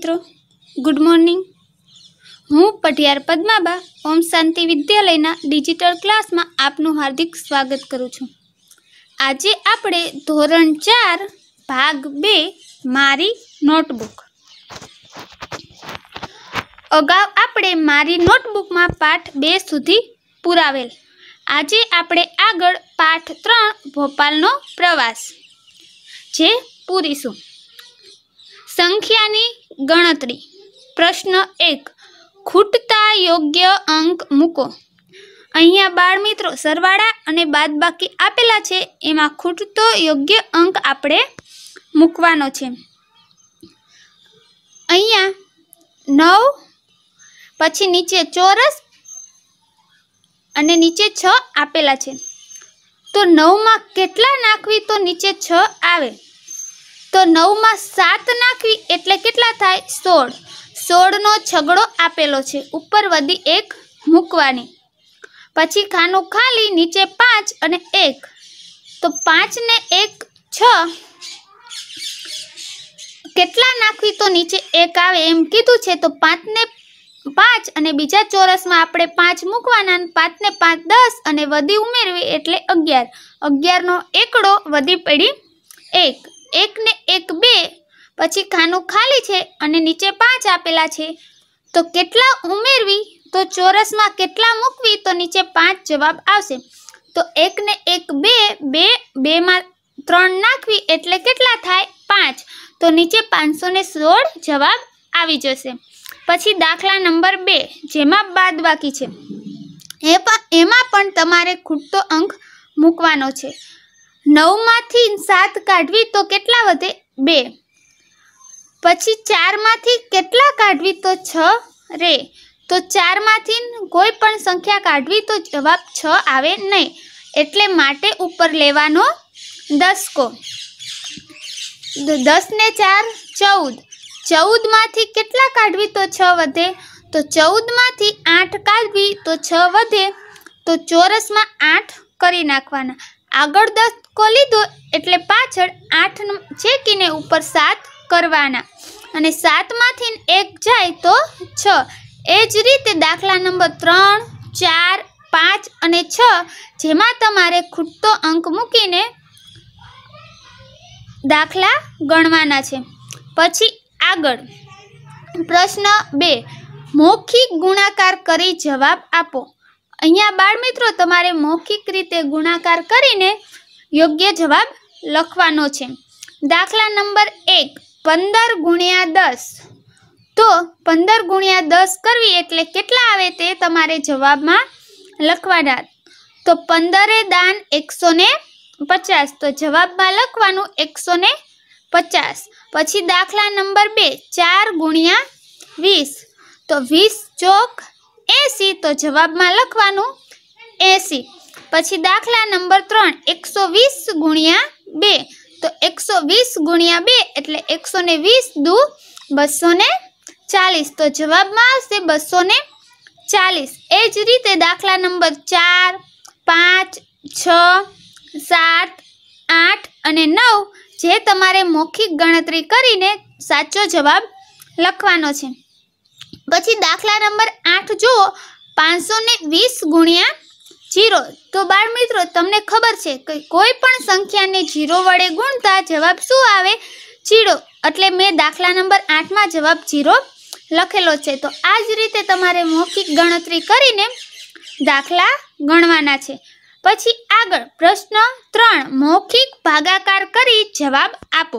મિત્રો good morning હું પઢિયાર પદ્માબા ઓમ શાંતિ વિદ્યાલયના ડિજિટલ ક્લાસમાં આપનું હાર્દિક સ્વાગત કરું છું આજે આપણે ધોરણ ચાર ભાગ બે મારી નોટબુક અગાઉ આપણે મારી નોટબુકમાં પાઠ બે સુધી પુરાવેલ આજે આપણે આગળ પાઠ ત્રણ ભોપાલનો પ્રવાસ જે પૂરીશું સંખ્યાની ગણતરી પ્રશ્ન એક ખૂટતા યોગ્ય અંક મૂકો અહીંયા બાળ મિત્રો સરવાળા અને બાદબાકી આપેલા છે એમાં ખૂટતો યોગ્ય અંક આપણે મૂકવાનો છે અહીંયા નવ પછી નીચે ચોરસ અને નીચે છ આપેલા છે તો નવમાં કેટલા નાખવી તો નીચે છ આવે તો નવમાં સાત નાખવી એટલે કેટલા થાય સોળ સોળનો છગડો આપેલો છે ઉપર વધી એક મૂકવાની પછી ખાનું ખાલી નીચે પાંચ અને એક તો પાંચને એક છ કેટલા નાખવી તો નીચે એક આવે એમ કીધું છે તો પાંચને પાંચ અને બીજા ચોરસમાં આપણે પાંચ મૂકવાના પાંચને પાંચ દસ અને વધી ઉમેરવી એટલે અગિયાર અગિયારનો એકડો વધી પડી એક એક ને એક બે પછી ખાનું ખાલી છે અને નીચે પાંચ આપેલા છે તો કેટલા ઉમેરવી તો ચોરસમાં કેટલા મૂકવી તો નીચે પાંચ જવાબ આવશે તો એક ને એક બે બે બેમાં ત્રણ નાખવી એટલે કેટલા થાય પાંચ તો નીચે પાંચસો ને સોળ જવાબ આવી જશે પછી દાખલા નંબર બે જેમાં બાદ બાકી છે એ પણ એમાં પણ તમારે ખૂટતો અંક મૂકવાનો છે નવમાંથી સાત કાઢવી તો કેટલા વધે બે પછી ચારમાંથી કેટલા કાઢવી તો છ રે તો ચારમાંથી કોઈ પણ સંખ્યા કાઢવી તો જવાબ છ આવે નહીં એટલે માટે ઉપર લેવાનો દસકો દસને ચાર ચૌદ ચૌદમાંથી કેટલા કાઢવી તો છ વધે તો ચૌદમાંથી આઠ કાઢવી તો છ વધે તો ચોરસમાં આઠ કરી નાખવાના આગળ દસ ખોલી લીધો એટલે પાછળ આઠ છેકીને ઉપર સાત કરવાના અને સાતમાંથી એક જાય તો છ એ જ રીતે દાખલા નંબર ત્રણ ચાર પાંચ અને છ જેમાં તમારે ખૂટતો અંક મૂકીને દાખલા ગણવાના છે પછી આગળ પ્રશ્ન બે મૌખિક ગુણાકાર કરી જવાબ આપો અહીંયા બાળ મિત્રો તમારે મૌખિક રીતે ગુણાકાર કરીને યોગ્ય જવાબ લખવાનો છે દાખલા નંબર એક પંદર ગુણ્યા દસ તો પંદર ગુણ્યા દસ કરવી એટલે કેટલા આવે તે તમારે જવાબમાં લખવાના તો પંદરે દાન એકસો ને પચાસ તો જવાબમાં લખવાનું એકસો ને પચાસ પછી દાખલા નંબર બે ચાર ગુણ્યા વીસ તો વીસ ચોક એસી તો જવાબમાં લખવાનું એસી પછી દાખલા નંબર ત્રણ એકસો વીસ ગુણ્યા બે તો એકસો વીસ ગુણ્યા બે એટલે એકસો ને વીસ દુ બસો ને ચાલીસ તો જવાબમાં આવશે બસો ને ચાલીસ એ જ રીતે દાખલા નંબર ચાર પાંચ છ સાત આઠ અને નવ જે તમારે મૌખિક ગણતરી કરીને સાચો જવાબ લખવાનો છે પછી દાખલા નંબર આઠ જુઓ પાંચસો ને વીસ ગુણ્યા જીરો તો બાળ મિત્રો તમને ખબર છે કે કોઈ પણ સંખ્યાને જીરો વડે ગુણતા જવાબ શું આવે જીરો એટલે મેં દાખલા નંબર આઠમાં જવાબ જીરો લખેલો છે તો આ જ રીતે તમારે મૌખિક ગણતરી કરીને દાખલા ગણવાના છે પછી આગળ પ્રશ્ન ત્રણ મૌખિક ભાગાકાર કરી જવાબ આપો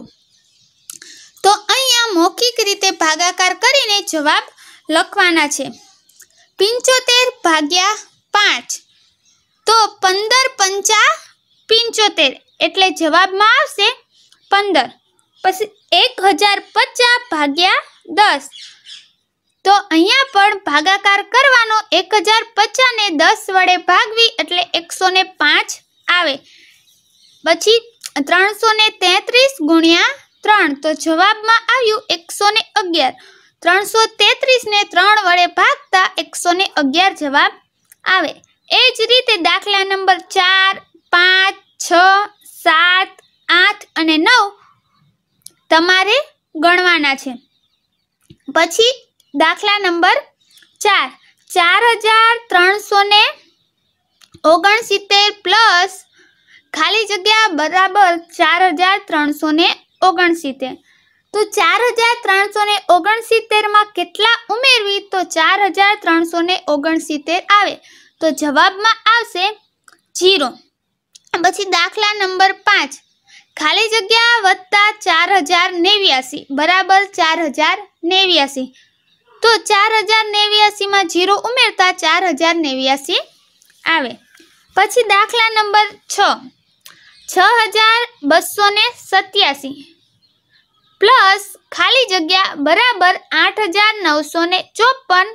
તો અહીંયા મૌખિક રીતે ભાગાકાર કરીને જવાબ લખવાના છે પંચોતેર ભાગ્યા પાંચ તો પંદર પંચા પંચોતેર એટલે જવાબમાં આવશે પંદર પછી એક હજાર પચાસ ભાગ્યા દસ તો અહીંયા પણ ભાગાકાર કરવાનો એક હજાર પચાસને દસ વડે ભાગવી એટલે એકસો ને પાંચ આવે પછી ત્રણસો ને તેત્રીસ ગુણ્યા ત્રણ તો જવાબમાં આવ્યું એકસો ને અગિયાર ત્રણસો તેત્રીસને ત્રણ વડે ભાગતા એકસો ને અગિયાર જવાબ આવે એ જ રીતે દાખલા નંબર ચાર પાંચ છ સાત આઠ અને નવ તમારે ગણવાના છે પછી દાખલા નંબર ચાર ચાર હજાર ત્રણસો ને ઓગણસિત્તેર પ્લસ ખાલી જગ્યા બરાબર ચાર હજાર ત્રણસો ને ઓગણસિત્તેર તો ચાર હજાર ત્રણસો ને ઓગણસિત્તેરમાં કેટલા ઉમેરવી તો ચાર હજાર ત્રણસો ને ઓગણસિત્તેર આવે તો જવાબમાં આવશે જીરો પછી દાખલા નંબર પાંચ ખાલી જગ્યા વત્તા ચાર હજાર નેવ્યાસી બરાબર ચાર હજાર નેવ્યાસી તો ચાર હજાર નેવ્યાસીમાં જીરો ઉમેરતા ચાર હજાર નેવ્યાસી આવે પછી દાખલા નંબર છ છ હજાર બસો ને સત્યાસી પ્લસ ખાલી જગ્યા બરાબર આઠ હજાર નવસો ને ચોપન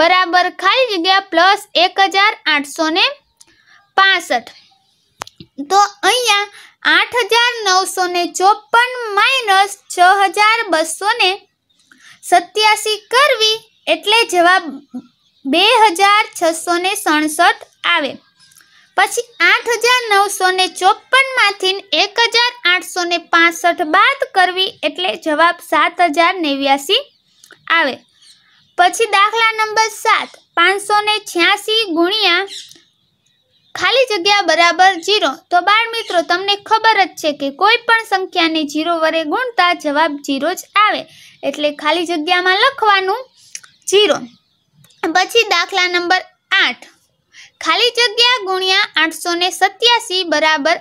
બરાબર ખાલી જગ્યા પ્લસ એક હજાર આઠસો ને પાસઠ તો અહીંયા આઠ હજાર નવસો ને ચોપન માઇનસ છ હજાર બસો ને સત્યાસી કરવી એટલે જવાબ બે હજાર છસો ને સડસઠ આવે પછી આઠ હજાર નવસો ને ચોપનમાંથી એક હજાર આઠસો ને પાસઠ બાદ કરવી એટલે જવાબ સાત હજાર નેવ્યાસી આવે પછી દાખલા નંબર સાત પાંચસો ને છ્યાસી ગુણ્યા ખાલી જગ્યા બરાબર જીરો તો બાળ મિત્રો તમને ખબર જ છે કે કોઈ પણ સંખ્યાને જીરો વડે ગુણતા જવાબ જીરો જ આવે એટલે ખાલી જગ્યામાં લખવાનું જીરો પછી દાખલા નંબર આઠ ખાલી જગ્યા ગુણ્યા આઠસો ને સત્યાસી બરાબર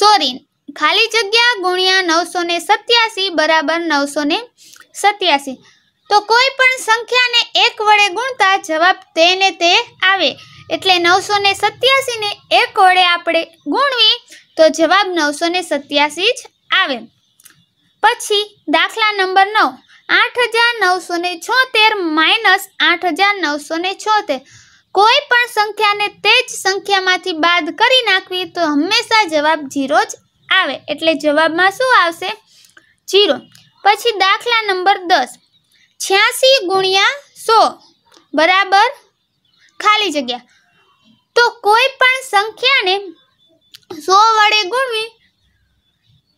સોરી ખાલી જગ્યા ગુણ્યા નવસો ને સત્યાસી બરાબર નવસો ને સત્યાસી તો કોઈ પણ સંખ્યાને એક વડે ગુણતા જવાબ તેને તે આવે એટલે નવસો ને સત્યાસીને એક વડે આપણે ગુણવી તો જવાબ નવસો ને સત્યાસી જ આવે પછી દાખલા નંબર નવ આઠ હજાર નવસો ને છોતેર માઇનસ આઠ હજાર નવસો ને છોતેર કોઈ પણ સંખ્યાને તે જ સંખ્યામાંથી બાદ કરી નાખવી તો હંમેશા જવાબ જીરો જ આવે એટલે જવાબમાં શું આવશે જીરો પછી દાખલા નંબર દસ છ્યાસી ગુણ્યા સો બરાબર ખાલી જગ્યા તો કોઈ પણ સંખ્યાને સો વડે ગુણવી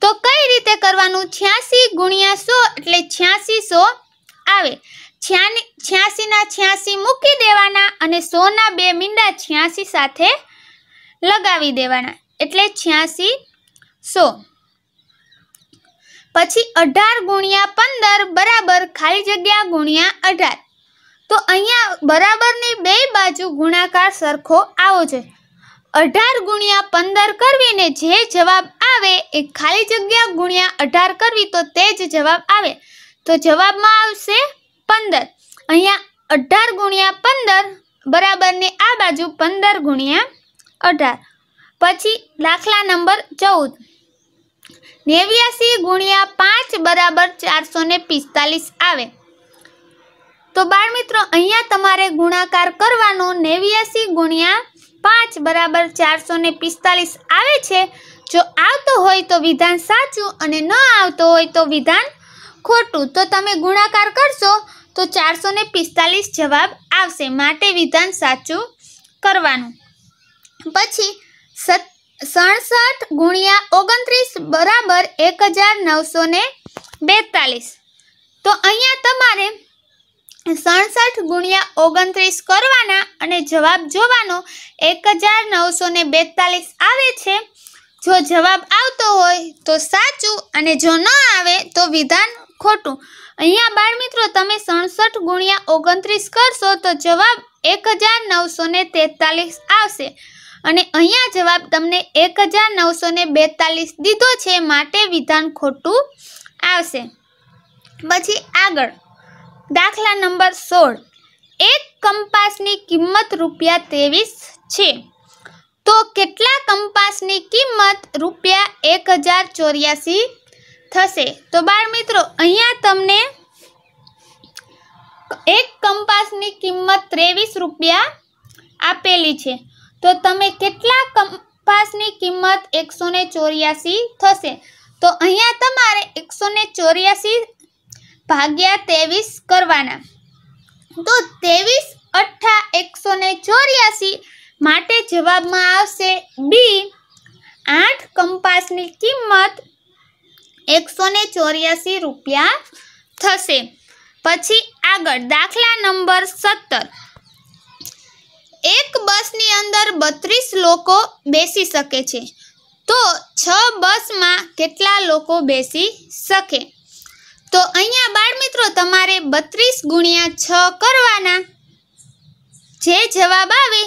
તો કઈ રીતે કરવાનું છ્યાસી ગુણ્યા સો એટલે છ્યાસી સો આવે છ્યાસીના છ્યાસી મૂકી દેવાના અને સોના બે મીંડા છ્યાસી સાથે લગાવી દેવાના એટલે છ્યાસી સો પછી અઢાર ગુણ્યા પંદર બરાબર ખાલી જગ્યા ગુણ્યા અઢાર તો અહીંયા બરાબરની બે બાજુ ગુણાકાર સરખો આવો છે અઢાર ગુણ્યા પંદર કરવીને જે જવાબ આવે એ ખાલી જગ્યા ગુણ્યા અઢાર કરવી તો તે જ જવાબ આવે તો જવાબમાં આવશે પંદર અહીંયા અઢાર ગુણ્યા પંદર બરાબરની આ બાજુ પંદર ગુણ્યા અઢાર પછી દાખલા નંબર ચૌદ નેવ્યાસી ગુણ્યા પાંચ બરાબર ચારસો ને પિસ્તાલીસ આવે તો બાળ મિત્રો અહીંયા તમારે ગુણાકાર કરવાનો નેવ્યાસી ગુણ્યા પાંચ બરાબર ચારસો ને પિસ્તાલીસ આવે છે જો આવતો હોય તો વિધાન સાચું અને ન આવતો હોય તો વિધાન ખોટું તો તમે ગુણાકાર કરશો તો ચારસો ને પિસ્તાલીસ જવાબ આવશે માટે વિધાન સાચું કરવાનું પછી સત્તર સડસઠ ગુણ્યા ઓગણત્રીસ બરાબર એક હજાર નવસો ને બેતાલીસ તો અહીંયા તમારે સડસઠ ગુણ્યા ઓગણત્રીસ કરવાના અને જવાબ જોવાનો એક હજાર નવસો ને બેતાલીસ આવે છે જો જવાબ આવતો હોય તો સાચું અને જો ન આવે તો વિધાન ખોટું અહીંયા બાળમિત્રો તમે સડસઠ ગુણ્યા ઓગણત્રીસ કરશો તો જવાબ એક હજાર નવસો ને તેતાલીસ આવશે અને અહીંયા જવાબ તમને એક હજાર નવસો ને બેતાલીસ દીધો છે માટે વિધાન ખોટું આવશે પછી આગળ દાખલા નંબર સોળ એક કંપાસની કિંમત રૂપિયા ત્રેવીસ છે તો કેટલા કંપાસની કિંમત રૂપિયા એક હજાર ચોર્યાસી થશે તો બાળ મિત્રો અહીંયા તમને એક કંપાસની કિંમત ત્રેવીસ રૂપિયા આપેલી છે તો તમે કેટલા કંપાસની કિંમત એકસો ચોર્યાસી થશે તો અહીંયા તમારે એકસો ચોર્યાસી ભાગ્યા ત્રેવીસ કરવાના તો ત્રેવીસ અઠ્ઠા એકસો ચોર્યાસી માટે જવાબમાં આવશે બી આઠ કંપાસની કિંમત એકસો ચોર્યાસી રૂપિયા થશે પછી આગળ દાખલા નંબર સત્તર એક બસની અંદર બત્રીસ લોકો બેસી શકે છે તો છ બસમાં કેટલા લોકો બેસી શકે તો અહીંયા બાળમિત્રો તમારે બત્રીસ ગુણ્યા છ કરવાના જે જવાબ આવે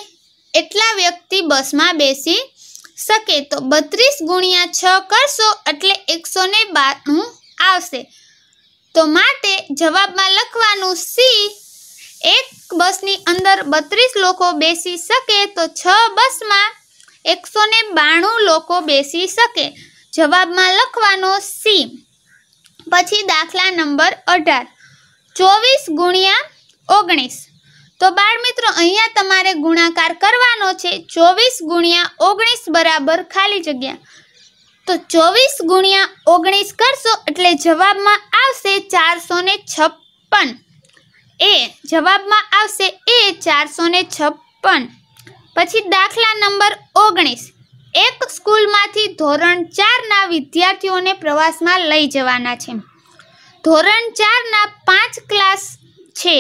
એટલા વ્યક્તિ બસમાં બેસી શકે તો બત્રીસ ગુણ્યા છ કરશો એટલે એકસો ને બારનું આવશે તો માટે જવાબમાં લખવાનું સી એક બસની અંદર બત્રીસ લોકો બેસી શકે તો છ બસમાં એકસો ને બાણું લોકો બેસી શકે જવાબમાં લખવાનો સી પછી દાખલા નંબર અઢાર ચોવીસ ગુણ્યા ઓગણીસ તો બાળ મિત્રો અહીંયા તમારે ગુણાકાર કરવાનો છે ચોવીસ ગુણ્યા ઓગણીસ બરાબર ખાલી જગ્યા તો ચોવીસ ગુણ્યા ઓગણીસ કરશો એટલે જવાબમાં આવશે ચારસો ને છપ્પન એ જવાબમાં આવશે એ ચારસો ને છપ્પન પછી દાખલા નંબર ઓગણીસ એક સ્કૂલમાંથી ધોરણ ચારના વિદ્યાર્થીઓને પ્રવાસમાં લઈ જવાના છે ધોરણ ચારના પાંચ ક્લાસ છે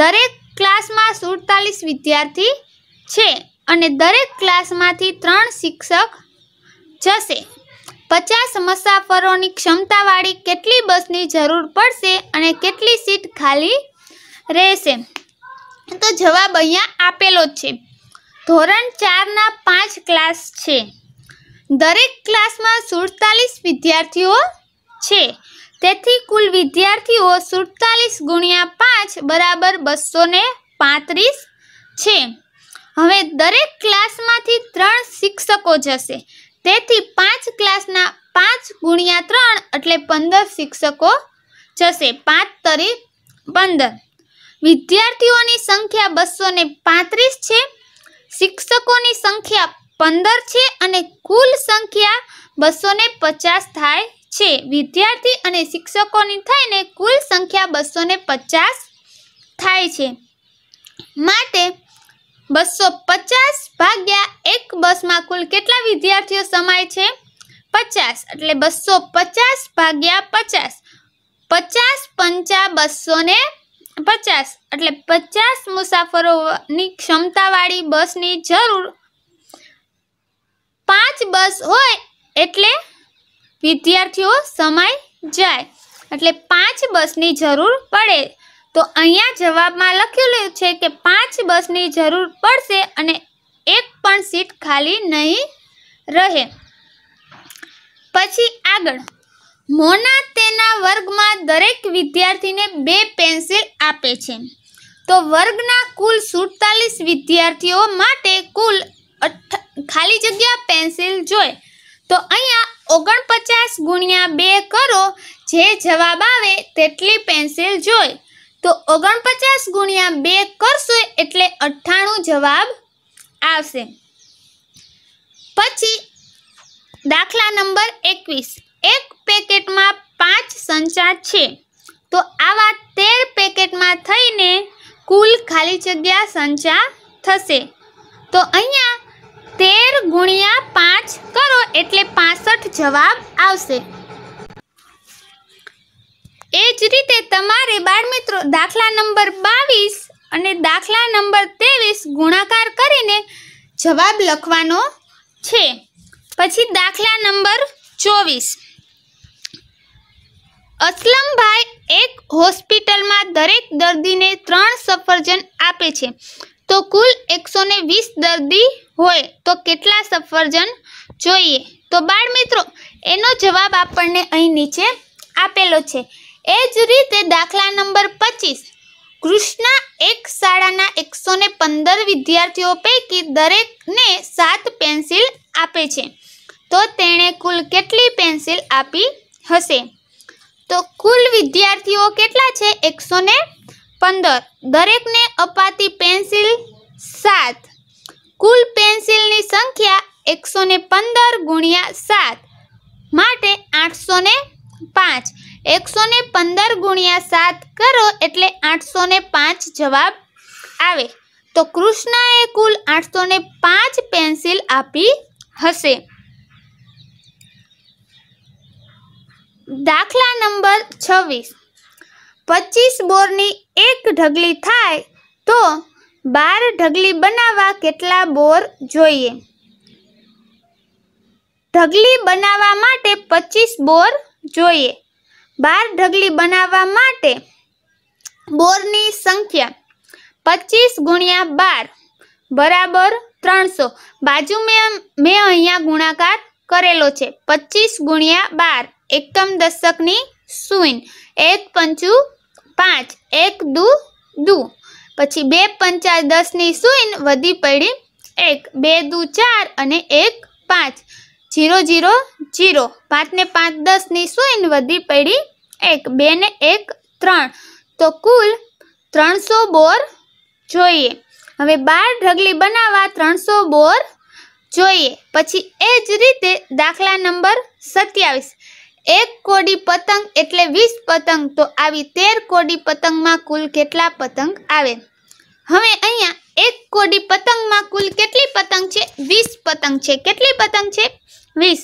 દરેક ક્લાસમાં સુડતાલીસ વિદ્યાર્થી છે અને દરેક ક્લાસમાંથી ત્રણ શિક્ષક જશે પચાસ મુસાફરોની ક્ષમતાવાળી કેટલી બસની જરૂર પડશે અને કેટલી સીટ ખાલી રહેશે તો જવાબ અહીંયા આપેલો જ છે ધોરણ ચારના પાંચ ક્લાસ છે દરેક ક્લાસમાં સુડતાલીસ વિદ્યાર્થીઓ છે તેથી કુલ વિદ્યાર્થીઓ સુડતાલીસ ગુણ્યા પાંચ બરાબર બસો પાંત્રીસ છે હવે દરેક ક્લાસમાંથી ત્રણ શિક્ષકો જશે તેથી પાંચ ક્લાસના પાંચ ગુણ્યા ત્રણ એટલે પંદર શિક્ષકો જશે પાંચ તરી પંદર વિદ્યાર્થીઓની સંખ્યા બસો પાંત્રીસ છે શિક્ષકોની સંખ્યા પંદર છે અને કુલ સંખ્યા બસો પચાસ થાય છે વિદ્યાર્થી અને શિક્ષકોની થઈને કુલ સંખ્યા બસો પચાસ થાય છે માટે બસો પચાસ ભાગ્યા એક બસમાં કુલ કેટલા વિદ્યાર્થીઓ સમાય છે પચાસ એટલે બસો પચાસ ભાગ્યા પચાસ પચાસ પંચા બસો પચાસ એટલે પચાસ મુસાફરોની ક્ષમતાવાળી બસની જરૂર પાંચ બસ હોય એટલે વિદ્યાર્થીઓ સમાઈ જાય એટલે પાંચ બસની જરૂર પડે તો અહીંયા જવાબમાં લખેલું છે કે પાંચ બસની જરૂર પડશે અને એક પણ સીટ ખાલી નહીં રહે પછી આગળ મોના તેના વર્ગમાં દરેક વિદ્યાર્થીને બે પેન્સિલ આપે છે તો વર્ગના કુલ સુડતાલીસ વિદ્યાર્થીઓ માટે કુલ ખાલી જગ્યા પેન્સિલ જોઈ તો અહીંયા ઓગણપચાસ ગુણ્યા બે કરો જે જવાબ આવે તેટલી પેન્સિલ જોઈ તો ઓગણપચાસ ગુણ્યા બે કરશો એટલે અઠ્ઠાણું જવાબ આવશે પછી દાખલા નંબર એકવીસ એક પેકેટમાં પાંચ સંચા છે તો આવા તેર પેકેટમાં થઈને કુલ ખાલી જગ્યા સંચા થશે તો અહીંયા તેર ગુણ્યા પાંચ કરો એટલે પાસઠ જવાબ આવશે એ જ રીતે તમારે બાળમિત્રો દાખલા નંબર બાવીસ અને દાખલા નંબર ત્રેવીસ ગુણાકાર કરીને જવાબ લખવાનો છે પછી દાખલા નંબર ચોવીસ અસલમભાઈ એક હોસ્પિટલમાં દરેક દર્દીને ત્રણ સફરજન આપે છે તો કુલ એકસો વીસ દર્દી હોય તો કેટલા સફરજન જોઈએ તો બાળ મિત્રો એનો જવાબ આપણને અહીં નીચે આપેલો છે એ જ રીતે દાખલા નંબર પચીસ કૃષ્ણા એક શાળાના એકસો પંદર વિદ્યાર્થીઓ પૈકી દરેકને સાત પેન્સિલ આપે છે તો તેણે કુલ કેટલી પેન્સિલ આપી હશે તો કુલ વિદ્યાર્થીઓ કેટલા છે એકસો ને પંદર દરેકને અપાતી પેન્સિલ સાત કુલ પેન્સિલની સંખ્યા એકસો ને પંદર ગુણ્યા સાત માટે આઠસો ને પાંચ એકસો ને પંદર ગુણ્યા સાત કરો એટલે આઠસો ને પાંચ જવાબ આવે તો કૃષ્ણાએ કુલ આઠસો ને પાંચ પેન્સિલ આપી હશે દાખલા નંબર છવ્વીસ પચીસ બોરની એક ઢગલી થાય તો બાર ઢગલી બનાવવા કેટલા બોર જોઈએ ઢગલી બનાવવા માટે પચીસ બોર જોઈએ બાર ઢગલી બનાવવા માટે બોરની સંખ્યા પચીસ ગુણ્યા બાર બરાબર ત્રણસો બાજુ મેં મેં અહીંયા ગુણાકાર કરેલો છે પચીસ ગુણ્યા બાર એકમ દશકની સૂઈન એક પંચું પાંચ એક દુ દુ પછી બે પંચા દસની સૂઈન વધી પડી એક બે દુ ચાર અને એક પાંચ જીરો જીરો જીરો પાંચને પાંચ દસની સૂઈન વધી પડી એક બે ને એક ત્રણ તો કુલ ત્રણસો બોર જોઈએ હવે બાર ઢગલી બનાવવા ત્રણસો બોર જોઈએ પછી એ જ રીતે દાખલા નંબર સત્યાવીસ એક કોડી પતંગ એટલે વીસ પતંગ તો આવી તેર કોડી પતંગમાં કુલ કેટલા પતંગ આવે હવે અહીંયા એક કોડી પતંગમાં કુલ કેટલી પતંગ છે વીસ પતંગ છે કેટલી પતંગ છે વીસ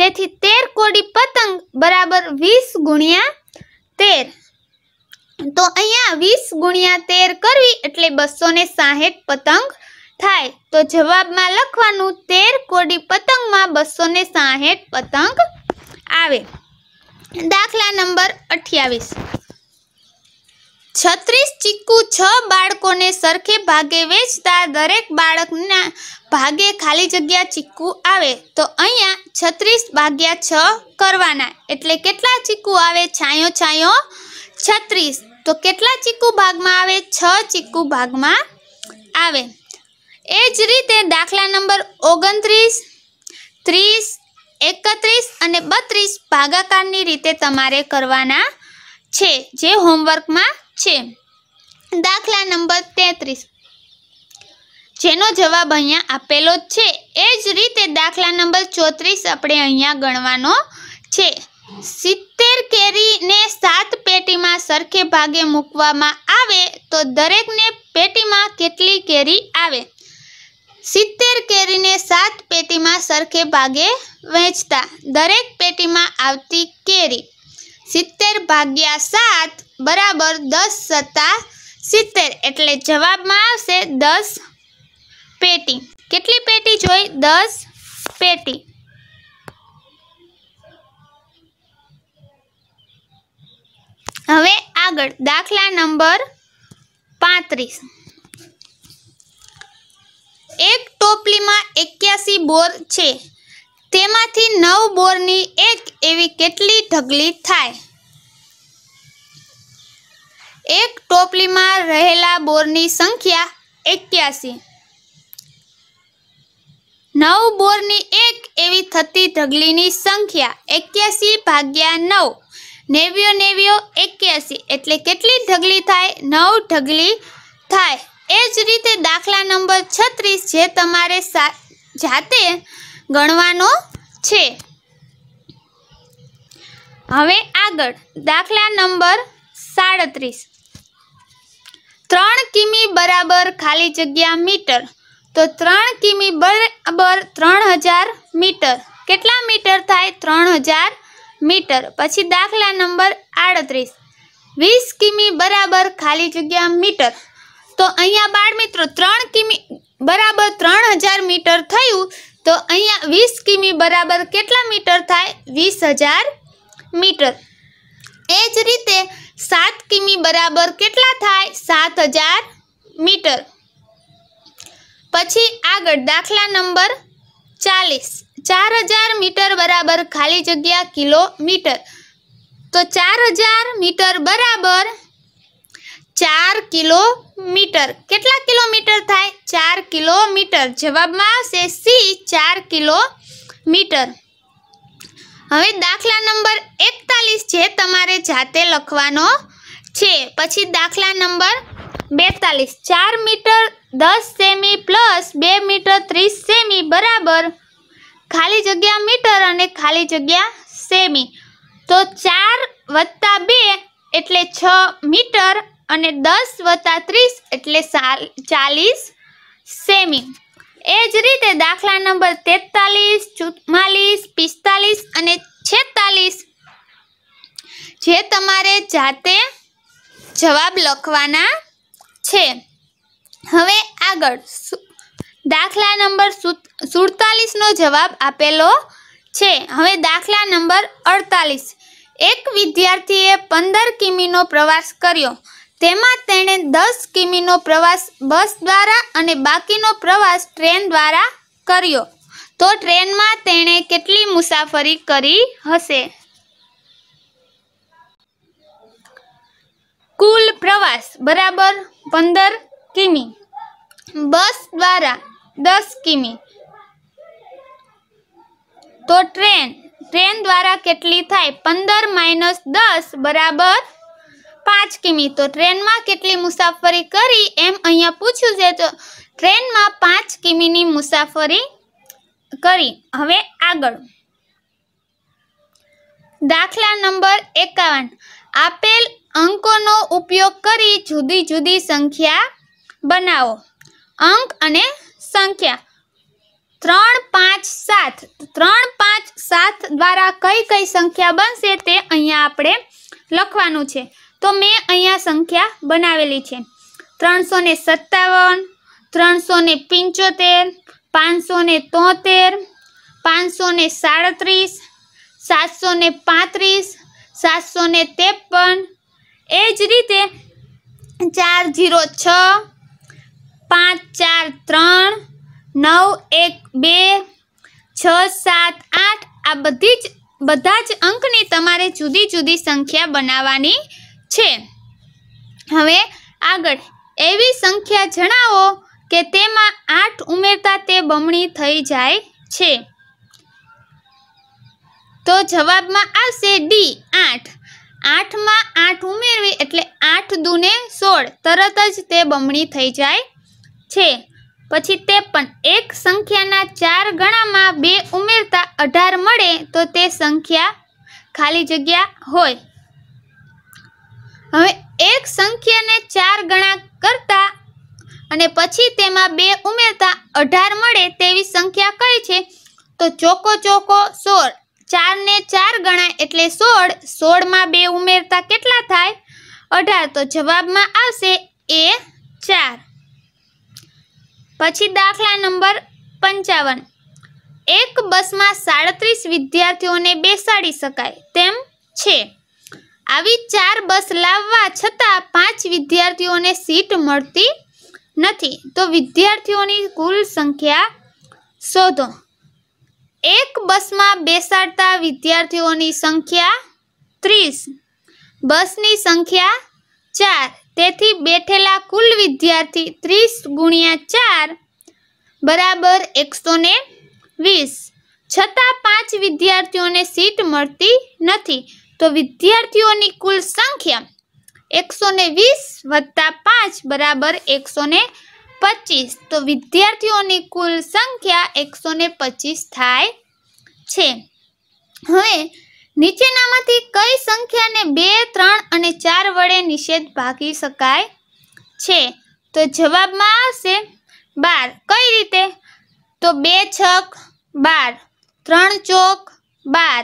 તેથી તેર કોડી પતંગ બરાબર વીસ ગુણ્યા તેર તો અહીંયા વીસ ગુણ્યા તેર કરવી એટલે બસો ને સાહીઠ પતંગ થાય તો જવાબમાં લખવાનું તેર કોડી પતંગમાં બસો ને સાહીઠ પતંગ આવે દાખલા નંબર અઠ્યાવીસ છત્રીસ ચીકુ છ બાળકોને સરખે ભાગે વેચતા દરેક બાળકના ભાગે ખાલી જગ્યા ચીકુ આવે તો અહીંયા છત્રીસ ભાગ્યા છ કરવાના એટલે કેટલા ચીકુ આવે છાંયો છાંયો છત્રીસ તો કેટલા ચીકુ ભાગમાં આવે છ ચીકુ ભાગમાં આવે એ જ રીતે દાખલા નંબર ઓગણત્રીસ ત્રીસ એકત્રીસ અને બત્રીસ ભાગાકારની રીતે તમારે કરવાના છે જે હોમવર્કમાં છે દાખલા નંબર તેત્રીસ જેનો જવાબ અહીંયા આપેલો છે એ જ રીતે દાખલા નંબર ચોત્રીસ આપણે અહીંયા ગણવાનો છે સિત્તેર કેરીને સાત પેટીમાં સરખે ભાગે મૂકવામાં આવે તો દરેકને પેટીમાં કેટલી કેરી આવે સિત્તેર કેરીને સાત પેટીમાં સરખે ભાગે વહેંચતા દરેક પેટીમાં આવતી કેરી સિત્તેર ભાગ્યા સાત બરાબર દસ સત્તા સિત્તેર એટલે જવાબમાં આવશે દસ પેટી કેટલી પેટી જોઈ દસ પેટી હવે આગળ દાખલા નંબર પાંત્રીસ એક ટોપલીમાં એક્યાસી બોર છે તેમાંથી નવ બોરની એક એવી કેટલી ઢગલી થાય એક ટોપલીમાં રહેલા બોરની સંખ્યા એક્યાસી નવ બોરની એક એવી થતી ઢગલીની સંખ્યા એક્યાસી ભાગ્યા નવ નેવ્યો નેવ્યો એક્યાસી એટલે કેટલી ઢગલી થાય નવ ઢગલી થાય એ જ રીતે દાખલા નંબર છત્રીસ જે તમારે જાતે ગણવાનો છે હવે આગળ દાખલા નંબર સાડત્રીસ ત્રણ કિમી બરાબર ખાલી જગ્યા મીટર તો ત્રણ કિમી બરાબર ત્રણ હજાર મીટર કેટલા મીટર થાય ત્રણ હજાર મીટર પછી દાખલા નંબર આડત્રીસ વીસ કિમી બરાબર ખાલી જગ્યા મીટર તો અહીંયા બાળ મિત્રો ત્રણ કિમી બરાબર ત્રણ હજાર મીટર થયું તો અહીંયા વીસ કિમી બરાબર કેટલા મીટર થાય વીસ હજાર મીટર એ જ રીતે સાત કિમી બરાબર કેટલા થાય સાત હજાર મીટર પછી આગળ દાખલા નંબર ચાલીસ ચાર હજાર મીટર બરાબર ખાલી જગ્યા કિલોમીટર તો ચાર હજાર મીટર બરાબર ચાર કિલોમીટર કેટલા કિલોમીટર થાય ચાર કિલોમીટર જવાબમાં આવશે સી ચાર કિલોમીટર હવે દાખલા નંબર એકતાલીસ જે તમારે જાતે લખવાનો છે પછી દાખલા નંબર બેતાલીસ ચાર મીટર દસ સેમી પ્લસ બે મીટર ત્રીસ સેમી બરાબર ખાલી જગ્યા મીટર અને ખાલી જગ્યા સેમી તો ચાર વત્તા બે એટલે છ મીટર અને દસ વત્તા ત્રીસ એટલે ચાલીસ સેમી એ જ રીતે દાખલા નંબર તેતાલીસ ચુમ્માલીસ પિસ્તાલીસ અને છેતાલીસ જે તમારે જાતે જવાબ લખવાના છે હવે આગળ દાખલા નંબર સુડતાલીસનો જવાબ આપેલો છે હવે દાખલા નંબર અડતાલીસ એક વિદ્યાર્થીએ પંદર કિમીનો પ્રવાસ કર્યો તેમાં તેણે દસ કિમીનો પ્રવાસ બસ દ્વારા અને બાકીનો પ્રવાસ ટ્રેન દ્વારા કર્યો તો ટ્રેનમાં તેણે કેટલી મુસાફરી કરી હશે કુલ પ્રવાસ બરાબર પંદર કિમી બસ દ્વારા દસ કિમી તો ટ્રેન ટ્રેન દ્વારા કેટલી થાય પંદર માઇનસ દસ બરાબર પાંચ કિમી તો ટ્રેનમાં કેટલી મુસાફરી કરી એમ અહીંયા પૂછ્યું છે તો ટ્રેનમાં પાંચ કિમીની મુસાફરી કરી હવે આગળ દાખલા નંબર એકાવન આપેલ અંકોનો ઉપયોગ કરી જુદી જુદી સંખ્યા બનાવો અંક અને સંખ્યા ત્રણ પાંચ સાત ત્રણ પાંચ સાત દ્વારા કઈ કઈ સંખ્યા બનશે તે અહીંયા આપણે લખવાનું છે તો મેં અહીંયા સંખ્યા બનાવેલી છે ત્રણસો ને સત્તાવન ત્રણસો ને પંચોતેર પાંચસો ને તોતેર પાંચસો ને સાડત્રીસ સાતસો ને પાંત્રીસ સાતસો ને ત્રેપન એ જ રીતે ચાર ઝીરો છ પાંચ ચાર ત્રણ નવ એક બે છ સાત આઠ આ બધી જ બધા જ અંકની તમારે જુદી જુદી સંખ્યા બનાવવાની છે હવે આગળ એવી સંખ્યા જણાવો કે તેમાં આઠ ઉમેરતા તે બમણી થઈ જાય છે તો જવાબમાં આવશે ડી આઠ આઠમાં આઠ ઉમેરવી એટલે આઠ દૂને સોળ તરત જ તે બમણી થઈ જાય છે પછી તે પણ એક સંખ્યાના ચાર ગણામાં બે ઉમેરતા અઢાર મળે તો તે સંખ્યા ખાલી જગ્યા હોય હવે એક સંખ્યાને ચાર ગણા કરતા અને પછી તેમાં બે ઉમેરતા અઢાર મળે તેવી સંખ્યા કઈ છે તો ચોકો ચોકો સોળ ચારને ચાર ગણા એટલે સોળ સોળમાં બે ઉમેરતા કેટલા થાય અઢાર તો જવાબમાં આવશે એ ચાર પછી દાખલા નંબર પંચાવન એક બસમાં સાડત્રીસ વિદ્યાર્થીઓને બેસાડી શકાય તેમ છે આવી ચાર બસ લાવવા છતાં પાંચ વિદ્યાર્થીઓને સીટ મળતી નથી તો વિદ્યાર્થીઓની કુલ સંખ્યા શોધો એક બસમાં બેસાડતા વિદ્યાર્થીઓની સંખ્યા ત્રીસ બસની સંખ્યા ચાર તેથી બેઠેલા કુલ વિદ્યાર્થી ત્રીસ ગુણ્યા ચાર બરાબર એકસો વીસ છતાં પાંચ વિદ્યાર્થીઓને સીટ મળતી નથી તો વિદ્યાર્થીઓની કુલ સંખ્યા એકસો ને વીસ વત્તા પાંચ બરાબર એકસો ને પચીસ તો વિદ્યાર્થીઓની કુલ સંખ્યા એકસો ને પચીસ થાય છે હવે નીચેનામાંથી કઈ સંખ્યાને બે ત્રણ અને ચાર વડે નિષેધ ભાગી શકાય છે તો જવાબમાં આવશે બાર કઈ રીતે તો બે છક બાર ત્રણ ચોક બાર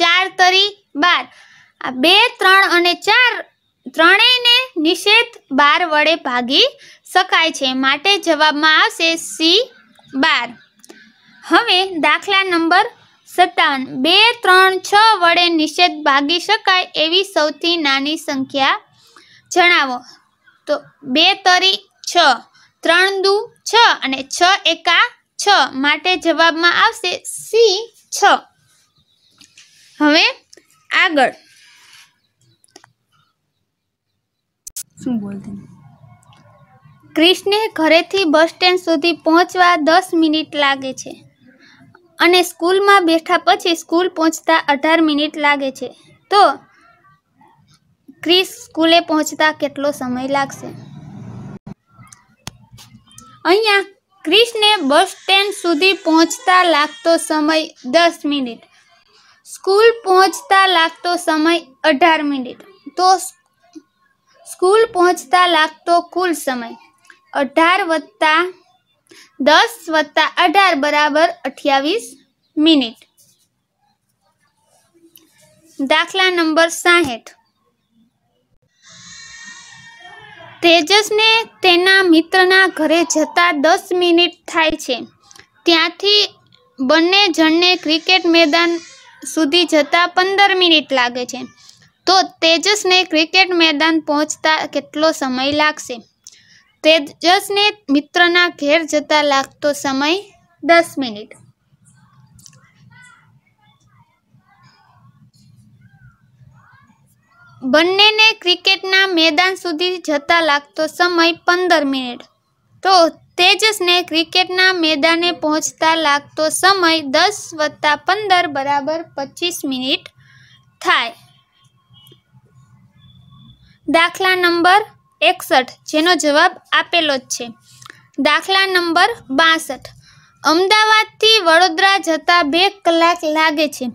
ચાર તરી બાર આ બે ત્રણ અને ચાર ત્રણેયને નિષેધ બાર વડે ભાગી શકાય છે માટે જવાબમાં આવશે સી બાર હવે દાખલા નંબર સત્તાવન બે ત્રણ છ વડે નિષેધ ભાગી શકાય એવી સૌથી નાની સંખ્યા જણાવો તો બે તરી છ ત્રણ દુ છ અને છ એકા છ માટે જવાબમાં આવશે સી છ હવે આગળ શું બોલતી કૃષ્ણે ઘરેથી બસ સ્ટેન્ડ સુધી પહોંચવા દસ મિનિટ લાગે છે અને સ્કૂલમાં બેઠા પછી સ્કૂલ પહોંચતા અઢાર મિનિટ લાગે છે તો ક્રિસ સ્કૂલે પહોંચતા કેટલો સમય લાગશે અહીંયા ક્રિસને બસ સ્ટેન્ડ સુધી પહોંચતા લાગતો સમય દસ મિનિટ સ્કૂલ પહોંચતા લાગતો સમય અઢાર મિનિટ તો સ્કૂલ પહોંચતા લાગતો કુલ સમય અઢાર વત્તા દસ વત્તા અઢાર બરાબર અઠ્યાવીસ મિનિટ દાખલા નંબર સાહીઠ તેજસને તેના મિત્રના ઘરે જતા દસ મિનિટ થાય છે ત્યાંથી બંને જણને ક્રિકેટ મેદાન સુધી જતાં પંદર મિનિટ લાગે છે તો તેજસને ક્રિકેટ મેદાન પહોંચતા કેટલો સમય લાગશે તેજસને મિત્રના ઘેર જતા લાગતો સમય દસ મિનિટ બંનેને ક્રિકેટના મેદાન સુધી જતા લાગતો સમય પંદર મિનિટ તો તેજસને ક્રિકેટના મેદાને પહોંચતા લાગતો સમય દસ વત્તા પંદર બરાબર પચીસ મિનિટ થાય દાખલા નંબર એકસઠ જેનો જવાબ આપેલો જ છે દાખલા નંબર બાસઠ અમદાવાદથી વડોદરા જતાં બે કલાક લાગે છે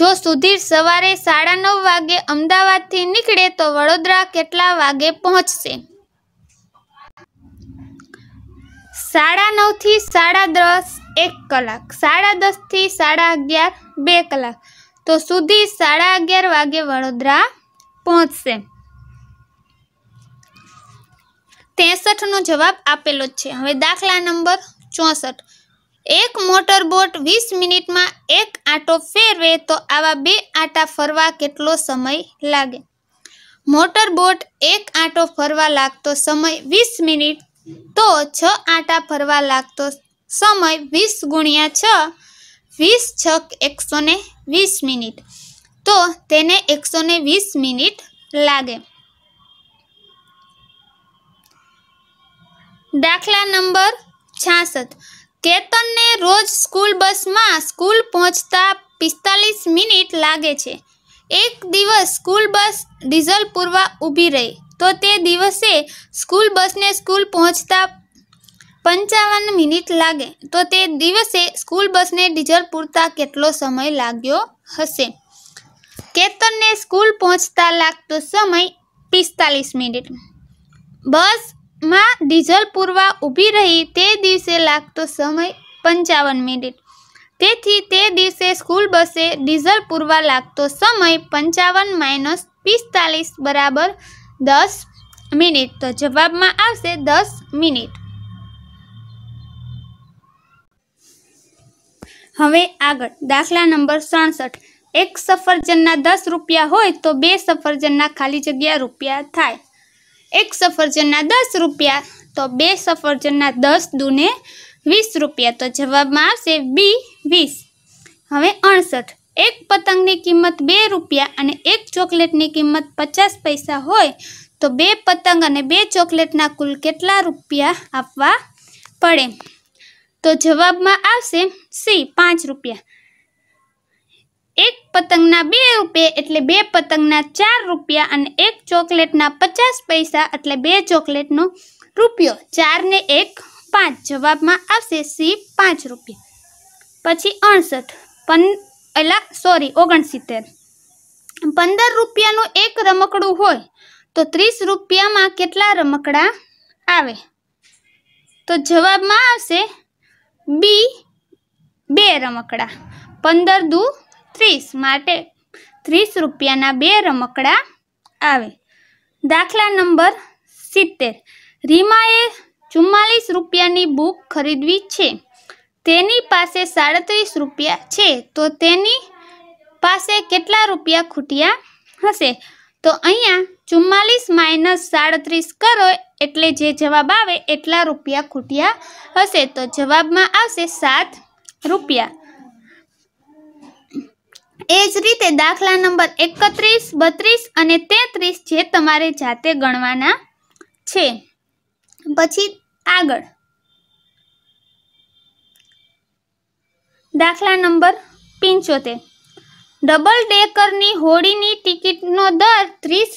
જો સુધીર સવારે સાડા નવ વાગે અમદાવાદથી નીકળે તો વડોદરા કેટલા વાગે પહોંચશે સાડા નવથી સાડા દસ એક કલાક સાડા દસથી સાડા અગિયાર બે કલાક તો સુધી સાડા અગિયાર વાગે વડોદરા પહોંચશે તેસઠનો જવાબ આપેલો છે હવે દાખલા નંબર ચોસઠ એક મોટર બોટ વીસ મિનિટમાં એક આંટો ફેરવે તો આવા બે આંટા ફરવા કેટલો સમય લાગે મોટર બોટ એક આંટો ફરવા લાગતો સમય વીસ મિનિટ તો છ આટા ફરવા લાગતો સમય વીસ ગુણ્યા છ વીસ છક એકસો ને વીસ મિનિટ તો તેને એકસો ને વીસ મિનિટ લાગે દાખલા નંબર છાસઠ કેતનને રોજ સ્કૂલ બસમાં સ્કૂલ પહોંચતા પિસ્તાલીસ મિનિટ લાગે છે એક દિવસ સ્કૂલ બસ ડીઝલ પૂરવા ઊભી રહી તો તે દિવસે સ્કૂલ બસને સ્કૂલ પહોંચતા પંચાવન મિનિટ લાગે તો તે દિવસે સ્કૂલ બસને ડીઝલ પૂરતા કેટલો સમય લાગ્યો હશે કેતનને સ્કૂલ પહોંચતા લાગતો સમય પિસ્તાલીસ મિનિટ બસમાં ડીઝલ પૂરવા ઊભી રહી તે દિવસે લાગતો સમય પંચાવન મિનિટ તેથી તે દિવસે સ્કૂલ બસે ડીઝલ પૂરવા લાગતો સમય પંચાવન માઇનસ પિસ્તાલીસ બરાબર દસ મિનિટ તો જવાબમાં આવશે દસ મિનિટ હવે આગળ દાખલા નંબર સડસઠ એક સફરજનના દસ રૂપિયા હોય તો બે સફરજનના ખાલી જગ્યા રૂપિયા થાય એક સફરજનના દસ રૂપિયા તો બે સફરજનના દસ દૂને વીસ રૂપિયા તો જવાબમાં આવશે બી વીસ હવે અણસઠ એક પતંગની કિંમત બે રૂપિયા અને એક ચોકલેટની કિંમત પચાસ પૈસા હોય તો બે પતંગ અને બે ચોકલેટના કુલ કેટલા રૂપિયા આપવા પડે તો જવાબમાં આવશે સી પાંચ રૂપિયા એક પતંગના બે રૂપિયા એટલે બે પતંગના ચાર રૂપિયા અને એક ચોકલેટના પચાસ પૈસા એટલે બે ચોકલેટનો રૂપિયો ચારને એક પાંચ જવાબમાં આવશે સી પાંચ રૂપિયા પછી અડસઠ પન એલા સોરી ઓગણસિત્તેર પંદર રૂપિયાનું એક રમકડું હોય તો ત્રીસ રૂપિયામાં કેટલા રમકડા આવે તો જવાબમાં આવશે બી બે રમકડા પંદર દુ ત્રીસ માટે ત્રીસ રૂપિયાના બે રમકડા આવે દાખલા નંબર સિત્તેર રીમાએ ચુમ્માલીસ રૂપિયાની બુક ખરીદવી છે તેની પાસે સાડત્રીસ રૂપિયા છે તો તેની પાસે કેટલા રૂપિયા ખૂટ્યા હશે તો અહીંયા ચુમ્માલીસ માઇનસ સાડત્રીસ કરો એટલે જે જવાબ આવે એટલા રૂપિયા ખૂટ્યા હશે તો જવાબમાં આવશે સાત રૂપિયા એ જ રીતે દાખલા નંબર એકત્રીસ બત્રીસ અને તેત્રીસ જે તમારે જાતે ગણવાના છે પછી આગળ દાખલા નંબર પિંચોતેર ડબલ ડેકરની હોડીની ટિકિટનો દર ત્રીસ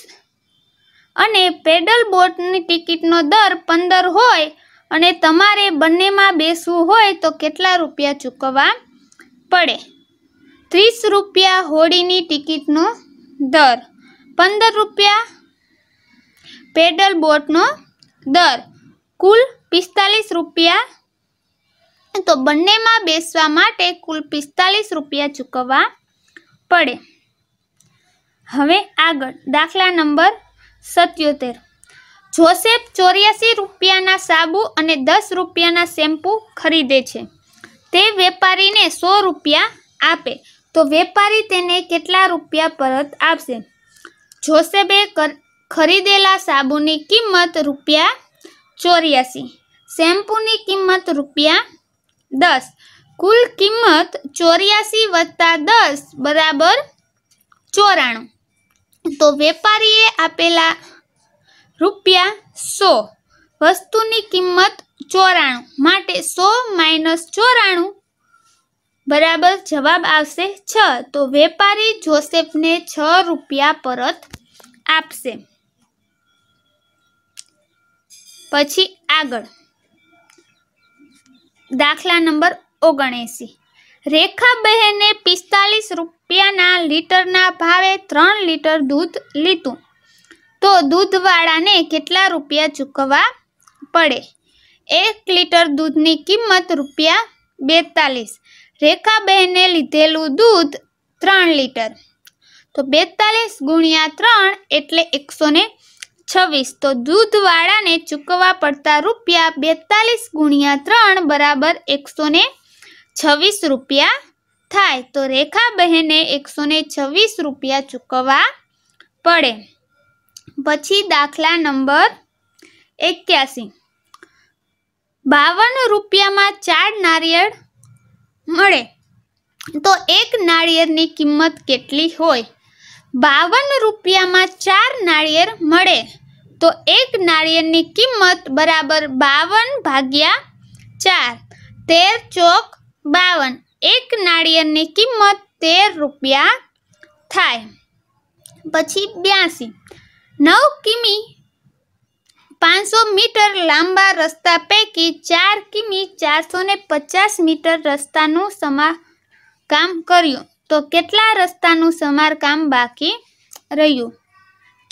અને પેડલ બોટની ટિકિટનો દર પંદર હોય અને તમારે બંનેમાં બેસવું હોય તો કેટલા રૂપિયા ચૂકવવા પડે ત્રીસ રૂપિયા હોડીની ટિકિટનો દર પંદર રૂપિયા પેડલ બોટનો દર કુલ પિસ્તાલીસ રૂપિયા તો બંનેમાં બેસવા માટે કુલ પિસ્તાલીસ રૂપિયા ચૂકવવા પડે હવે આગળ દાખલા નંબર સત્યોતેર જોસેફ ચોર્યાસી રૂપિયાના સાબુ અને દસ રૂપિયાના શેમ્પૂ ખરીદે છે તે વેપારીને સો રૂપિયા આપે તો વેપારી તેને કેટલા રૂપિયા પરત આપશે જોસેફે ખરીદેલા સાબુની કિંમત રૂપિયા ચોર્યાસી શેમ્પૂની કિંમત રૂપિયા દસ કુલ કિંમત ચોર્યાસી વત્તા દસ બરાબર ચોરાણું તો વેપારીએ આપેલા રૂપિયા સો વસ્તુની કિંમત ચોરાણું માટે સો માઇનસ ચોરાણું બરાબર જવાબ આવશે છ તો વેપારી જોસેફને છ રૂપિયા પરત આપશે પછી આગળ દાખલા નંબર ઓગણએંસી રેખાબહેને પિસ્તાલીસ રૂપિયાના લીટરના ભાવે ત્રણ લીટર દૂધ લીધું તો દૂધવાળાને કેટલા રૂપિયા ચૂકવવા પડે એક લીટર દૂધની કિંમત રૂપિયા બેતાલીસ રેખાબહેને લીધેલું દૂધ ત્રણ લીટર તો બેતાલીસ ગુણ્યા ત્રણ એટલે એકસો ને છવ્વીસ તો દૂધવાળાને ચૂકવવા પડતા રૂપિયા બેતાલીસ ગુણ્યા ત્રણ બરાબર એકસો ને છવ્વીસ રૂપિયા થાય તો રેખા બહેને એકસો ને છવ્વીસ રૂપિયા ચૂકવવા પડે પછી દાખલા નંબર એક્યાસી બાવન રૂપિયામાં ચાર નારિયેળ મળે તો એક નાળિયેરની કિંમત કેટલી હોય બાવન રૂપિયામાં ચાર નાળિયેર મળે તો એક નાળિયેરની કિંમત બરાબર બાવન ભાગ્યા ચાર તેર ચોક બાવન એક નાળિયેરની કિંમત તેર રૂપિયા થાય પછી બ્યાસી નવ કિમી પાંચસો મીટર લાંબા રસ્તા પૈકી ચાર કિમી ચારસો પચાસ મીટર રસ્તાનું સમા કામ કર્યું તો કેટલા રસ્તાનું સમારકામ બાકી રહ્યું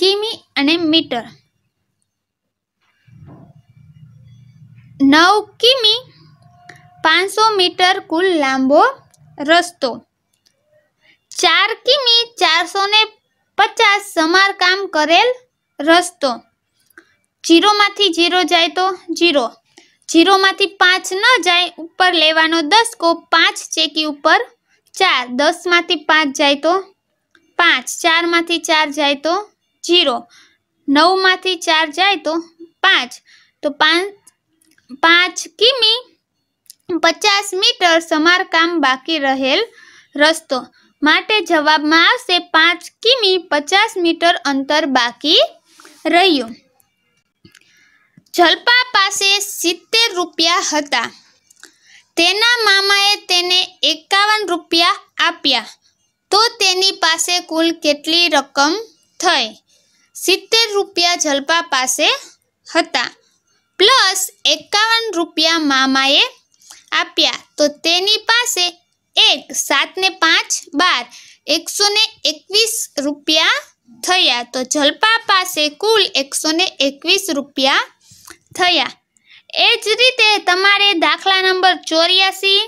કિમી અને મીટર નવ કિમી પાંચસો મીટર કુલ લાંબો રસ્તો ચાર કિમી ચારસો ને પચાસ સમારકામ કરેલ રસ્તો જીરોમાંથી જીરો જાય તો જીરો જીરોમાંથી પાંચ ન જાય ઉપર લેવાનો દસકો પાંચ ચેકી ઉપર ચાર દસમાંથી પાંચ જાય તો પાંચ ચારમાંથી ચાર જાય તો જીરો નવમાંથી ચાર જાય તો પાંચ તો પાંચ પાંચ કિમી પચાસ મીટર સમારકામ બાકી રહેલ રસ્તો માટે જવાબમાં આવશે પાંચ કિમી પચાસ મીટર અંતર બાકી રહ્યું જલપા પાસે સિત્તેર રૂપિયા હતા તેના મામાએ તેને એકાવન રૂપિયા આપ્યા તો તેની પાસે કુલ કેટલી રકમ થઈ સિત્તેર રૂપિયા જલપા પાસે હતા પ્લસ એકાવન રૂપિયા મામાએ આપ્યા તો તેની પાસે એક સાત ને પાંચ બાર એકસો ને એકવીસ રૂપિયા થયા તો જલપા પાસે કુલ એકસો ને એકવીસ રૂપિયા થયા એ જ રીતે તમારે દાખલા નંબર ચોર્યાસી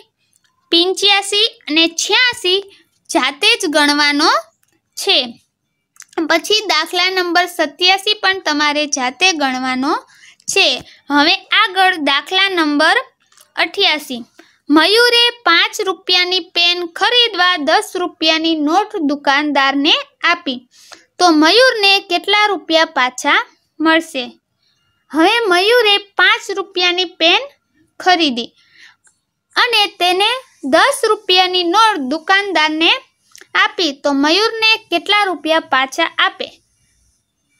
પિંચ્યાસી અને છ્યાસી જાતે જ ગણવાનો છે પછી દાખલા નંબર સત્યાસી પણ તમારે જાતે ગણવાનો છે હવે આગળ દાખલા નંબર અઠ્યાસી મયુરે પાંચ રૂપિયાની પેન ખરીદવા દસ રૂપિયાની નોટ દુકાનદારને આપી તો મયુરને કેટલા રૂપિયા પાછા મળશે હવે મયુરે પાંચ રૂપિયાની પેન ખરીદી અને તેને દસ રૂપિયાની નોટ દુકાનદારને આપી તો મયુરને કેટલા રૂપિયા પાછા આપે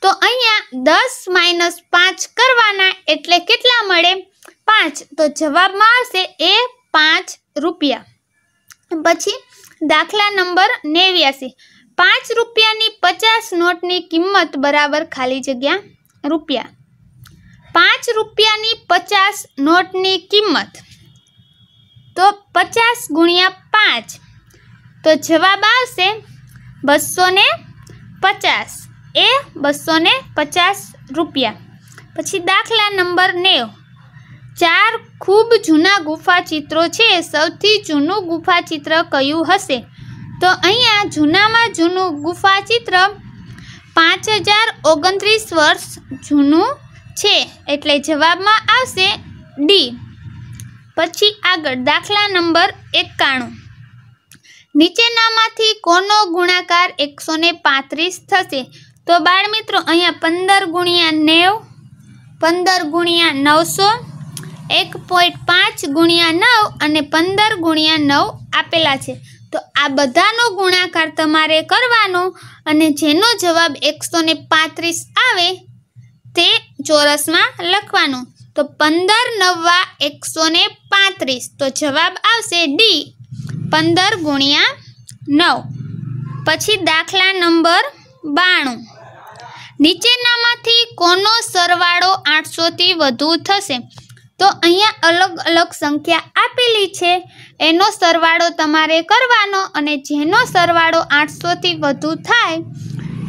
તો અહીંયા દસ માઇનસ પાંચ કરવાના એટલે કેટલા મળે પાંચ તો જવાબમાં આવશે એ પાંચ રૂપિયા પછી દાખલા નંબર નેવ્યાસી પાંચ રૂપિયાની પચાસ નોટની કિંમત બરાબર ખાલી જગ્યા રૂપિયા પાંચ રૂપિયાની પચાસ નોટની કિંમત તો પચાસ ગુણ્યા પાંચ તો જવાબ આવશે બસો ને પચાસ એ બસો પચાસ રૂપિયા પછી દાખલા નંબર નેવ ચાર ખૂબ જૂના ગુફા ચિત્રો છે સૌથી જૂનું ગુફા ચિત્ર કયું હશે તો અહીંયા જૂનામાં જૂનું ગુફા ચિત્ર પાંચ હજાર ઓગણત્રીસ વર્ષ જૂનું છે એટલે જવાબમાં આવશે ડી પછી આગળ દાખલા નંબર એકાણું નીચેનામાંથી કોનો ગુણાકાર એકસો ને પાંત્રીસ થશે તો બાળ મિત્રો અહીંયા પંદર ગુણ્યા નેવ પંદર ગુણ્યા નવસો એક પોઈન્ટ પાંચ ગુણ્યા નવ અને પંદર ગુણ્યા નવ આપેલા છે તો આ બધાનો ગુણાકાર તમારે કરવાનો અને જેનો જવાબ એકસો પાંત્રીસ આવે તે ચોરસમાં લખવાનું તો પંદર નવવા એકસો ને પાંત્રીસ તો જવાબ આવશે ડી પંદર ગુણ્યા નવ પછી દાખલા નંબર બાણું નીચેનામાંથી કોનો સરવાળો આઠસોથી વધુ થશે તો અહીંયા અલગ અલગ સંખ્યા આપેલી છે એનો સરવાળો તમારે કરવાનો અને જેનો સરવાળો આઠસોથી વધુ થાય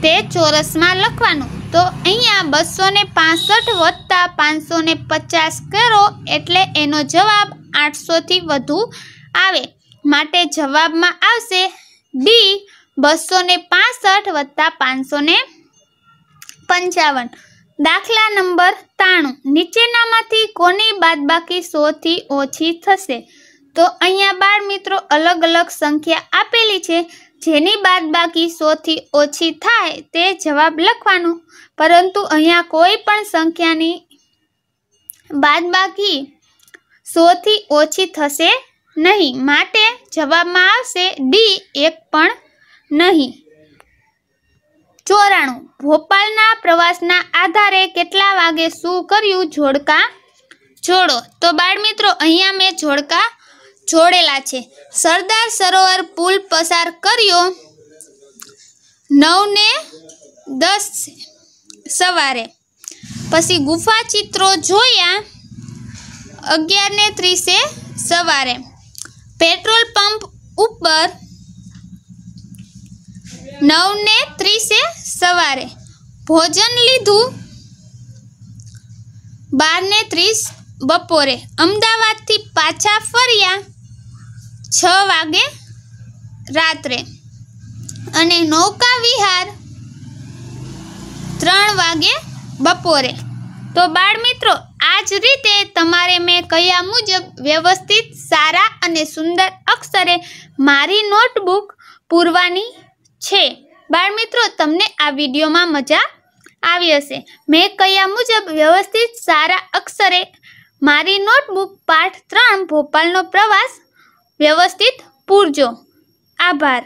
તે ચોરસમાં લખવાનું તો અહીંયા બસો ને પાસઠ વત્તા પાંચસો ને પચાસ કરો એટલે એનો જવાબ આઠસોથી વધુ આવે માટે જવાબમાં આવશે ડી બસો ને પાસઠ વત્તા પાંચસો ને પંચાવન દાખલા નંબર ત્રાણું નીચેનામાંથી કોની બાદબાકી સોથી ઓછી થશે તો અહીંયા બાળ મિત્રો અલગ અલગ સંખ્યા આપેલી છે જેની બાદબાકી સોથી ઓછી થાય તે જવાબ લખવાનો પરંતુ અહીંયા કોઈ પણ સંખ્યાની બાદબાકી સોથી ઓછી થશે નહીં માટે જવાબમાં આવશે ડી એક પણ નહીં ચોરાણું ભોપાલના પ્રવાસના આધારે કેટલા વાગે શું કર્યું જોડકા જોડો તો બાળમિત્રો અહીંયા મેં જોડકા જોડેલા છે સરદાર સરોવર પુલ પસાર કર્યો નવને દસ સવારે પછી ગુફા ચિત્રો જોયા અગિયારને ત્રીસે સવારે પેટ્રોલ પંપ ઉપર નવને ત્રીસે સવારે ભોજન લીધું બારને ત્રીસ બપોરે અમદાવાદથી પાછા ફર્યા છ વાગે રાત્રે અને નૌકા વિહાર ત્રણ વાગે બપોરે તો બાળ મિત્રો આ જ રીતે તમારે મેં કયા મુજબ વ્યવસ્થિત સારા અને સુંદર અક્ષરે મારી નોટબુક પૂરવાની છે બાળ મિત્રો તમને આ વિડીયોમાં મજા આવી હશે મેં કયા મુજબ વ્યવસ્થિત સારા અક્ષરે મારી નોટબુક પાઠ ત્રણ ભોપાલનો પ્રવાસ વ્યવસ્થિત પૂરજો આભાર